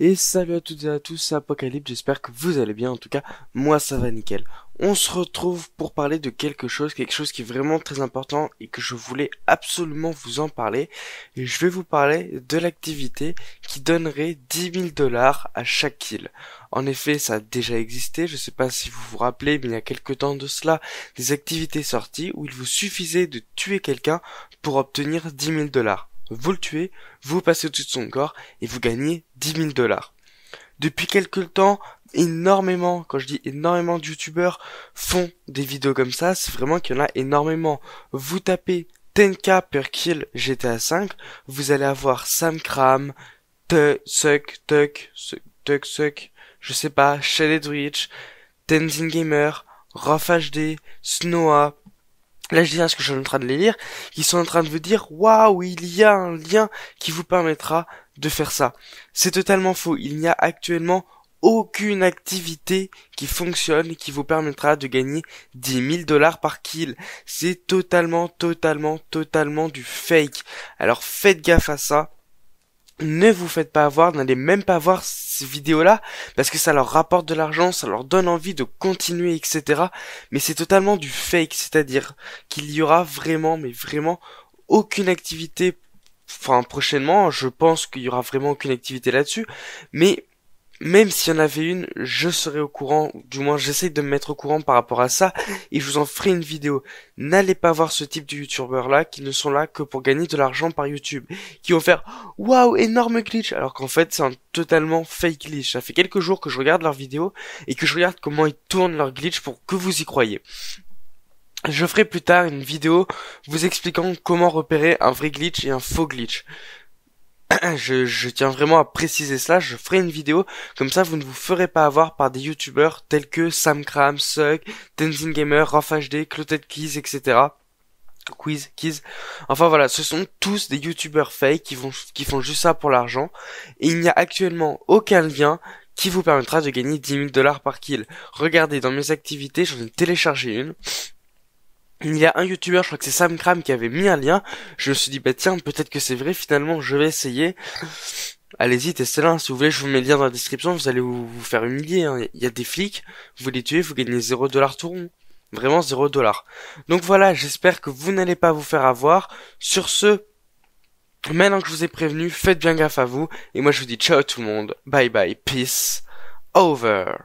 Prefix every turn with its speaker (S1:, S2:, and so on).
S1: Et salut à toutes et à tous, c'est Apocalypse, j'espère que vous allez bien, en tout cas, moi ça va nickel. On se retrouve pour parler de quelque chose, quelque chose qui est vraiment très important et que je voulais absolument vous en parler. Et je vais vous parler de l'activité qui donnerait 10 000 dollars à chaque kill. En effet, ça a déjà existé, je sais pas si vous vous rappelez, mais il y a quelques temps de cela, des activités sorties où il vous suffisait de tuer quelqu'un pour obtenir 10 000 dollars vous le tuez, vous passez au-dessus de son corps et vous gagnez 10 000 dollars. Depuis quelque temps, énormément, quand je dis énormément de youtubeurs font des vidéos comme ça, c'est vraiment qu'il y en a énormément. Vous tapez 10k per kill GTA 5, vous allez avoir Sam Cram, Tuck, Suck Tuck, Suck, je sais pas, Shaded Rich, Tenzin Gamer, Rough HD, Snowa, là je dirais ce que je suis en train de les lire, ils sont en train de vous dire waouh il y a un lien qui vous permettra de faire ça. C'est totalement faux. Il n'y a actuellement aucune activité qui fonctionne et qui vous permettra de gagner 10 000 dollars par kill. C'est totalement, totalement, totalement du fake. Alors faites gaffe à ça ne vous faites pas avoir, n'allez même pas voir ces vidéos-là, parce que ça leur rapporte de l'argent, ça leur donne envie de continuer, etc. Mais c'est totalement du fake, c'est-à-dire qu'il y aura vraiment, mais vraiment, aucune activité, enfin prochainement, je pense qu'il y aura vraiment aucune activité là-dessus, mais même s'il y en avait une, je serai au courant, du moins j'essaye de me mettre au courant par rapport à ça, et je vous en ferai une vidéo. N'allez pas voir ce type de youtubeurs là qui ne sont là que pour gagner de l'argent par YouTube, qui vont faire waouh énorme glitch, alors qu'en fait c'est un totalement fake glitch. Ça fait quelques jours que je regarde leurs vidéos et que je regarde comment ils tournent leur glitch pour que vous y croyez. Je ferai plus tard une vidéo vous expliquant comment repérer un vrai glitch et un faux glitch. je, tiens vraiment à préciser cela, je ferai une vidéo, comme ça vous ne vous ferez pas avoir par des youtubeurs tels que Sam Cram, Sug, Tenzin Gamer, HD, Clotet etc. Quiz, Quiz. Enfin voilà, ce sont tous des youtubeurs fake qui, vont, qui font juste ça pour l'argent. Et il n'y a actuellement aucun lien qui vous permettra de gagner 10 000 dollars par kill. Regardez, dans mes activités, j'en ai téléchargé une il y a un youtubeur, je crois que c'est Sam Cram qui avait mis un lien. Je me suis dit bah tiens peut-être que c'est vrai. Finalement je vais essayer. Allez-y, testez-la. Hein. Si vous voulez, je vous mets le lien dans la description. Vous allez vous, faire humilier. Hein. Il y a des flics, vous les tuez, vous gagnez 0 dollars tout rond. Vraiment 0 Donc voilà, j'espère que vous n'allez pas vous faire avoir. Sur ce, maintenant que je vous ai prévenu, faites bien gaffe à vous. Et moi, je vous dis ciao tout le monde. Bye bye. Peace. Over.